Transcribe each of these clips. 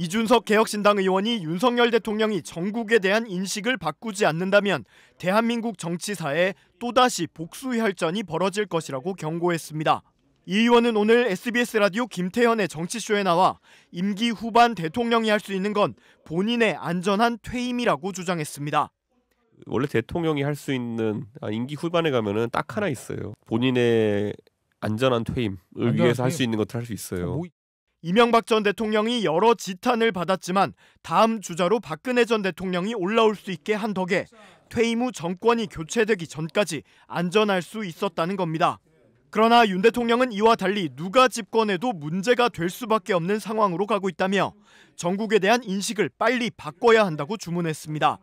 이준석 개혁신당 의원이 윤석열 대통령이 전국에 대한 인식을 바꾸지 않는다면 대한민국 정치사에 또다시 복수 혈전이 벌어질 것이라고 경고했습니다. 이 의원은 오늘 SBS 라디오 김태현의 정치쇼에 나와 임기 후반 대통령이 할 수 있는 건 본인의 안전한 퇴임이라고 주장했습니다. 원래 대통령이 할 수 있는 아, 임기 후반에 가면딱 하나 있어요. 본인의 안전한 퇴임을 안전한 위해서 할 수 있는 것들 할수 있어요. 뭐 이명박 전 대통령이 여러 지탄을 받았지만 다음 주자로 박근혜 전 대통령이 올라올 수 있게 한 덕에 퇴임 후 정권이 교체되기 전까지 안전할 수 있었다는 겁니다. 그러나 윤 대통령은 이와 달리 누가 집권해도 문제가 될 수밖에 없는 상황으로 가고 있다며 전국에 대한 인식을 빨리 바꿔야 한다고 주문했습니다.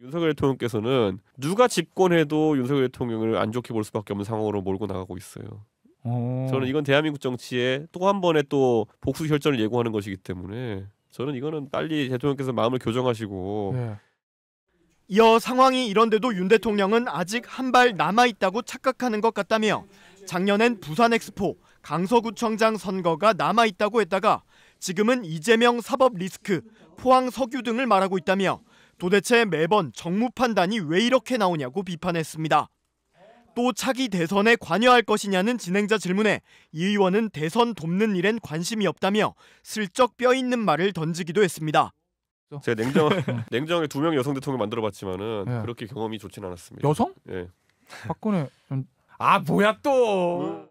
윤석열 대통령께서는 누가 집권해도 윤석열 대통령을 안 좋게 볼 수밖에 없는 상황으로 몰고 나가고 있어요. 어. 저는 이건 대한민국 정치에 또 한 번의 또 복수 혈전을 예고하는 것이기 때문에 저는 이거는 빨리 대통령께서 마음을 교정하시고 네. 이어 상황이 이런데도 윤 대통령은 아직 한 발 남아 있다고 착각하는 것 같다며 작년엔 부산 엑스포, 강서구청장 선거가 남아 있다고 했다가 지금은 이재명 사법 리스크, 포항 석유 등을 말하고 있다며 도대체 매번 정무 판단이 왜 이렇게 나오냐고 비판했습니다. 또 차기 대선에 관여할 것이냐는 진행자 질문에 이 의원은 대선 돕는 일엔 관심이 없다며 슬쩍 뼈 있는 말을 던지기도 했습니다. 제가 냉정 네. 냉정하두명 여성 대통령 만들어봤지만은 네. 그렇게 경험이 좋진 않았습니다. 여성? 예. 네. 박근혜 아 뭐야 또?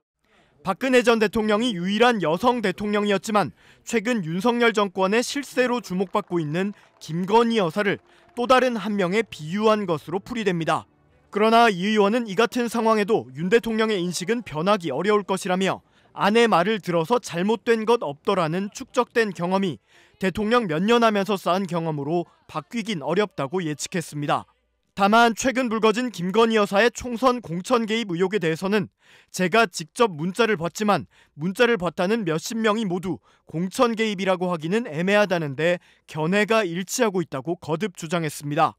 박근혜 전 대통령이 유일한 여성 대통령이었지만 최근 윤석열 정권에 실세로 주목받고 있는 김건희 여사를 또 다른 한 명에 비유한 것으로 풀이됩니다. 그러나 이 의원은 이 같은 상황에도 윤 대통령의 인식은 변하기 어려울 것이라며 아내 말을 들어서 잘못된 것 없더라는 축적된 경험이 대통령 몇 년 하면서 쌓은 경험으로 바뀌긴 어렵다고 예측했습니다. 다만 최근 불거진 김건희 여사의 총선 공천 개입 의혹에 대해서는 제가 직접 문자를 봤지만 문자를 봤다는 몇십 명이 모두 공천 개입이라고 하기는 애매하다는데 견해가 일치하고 있다고 거듭 주장했습니다.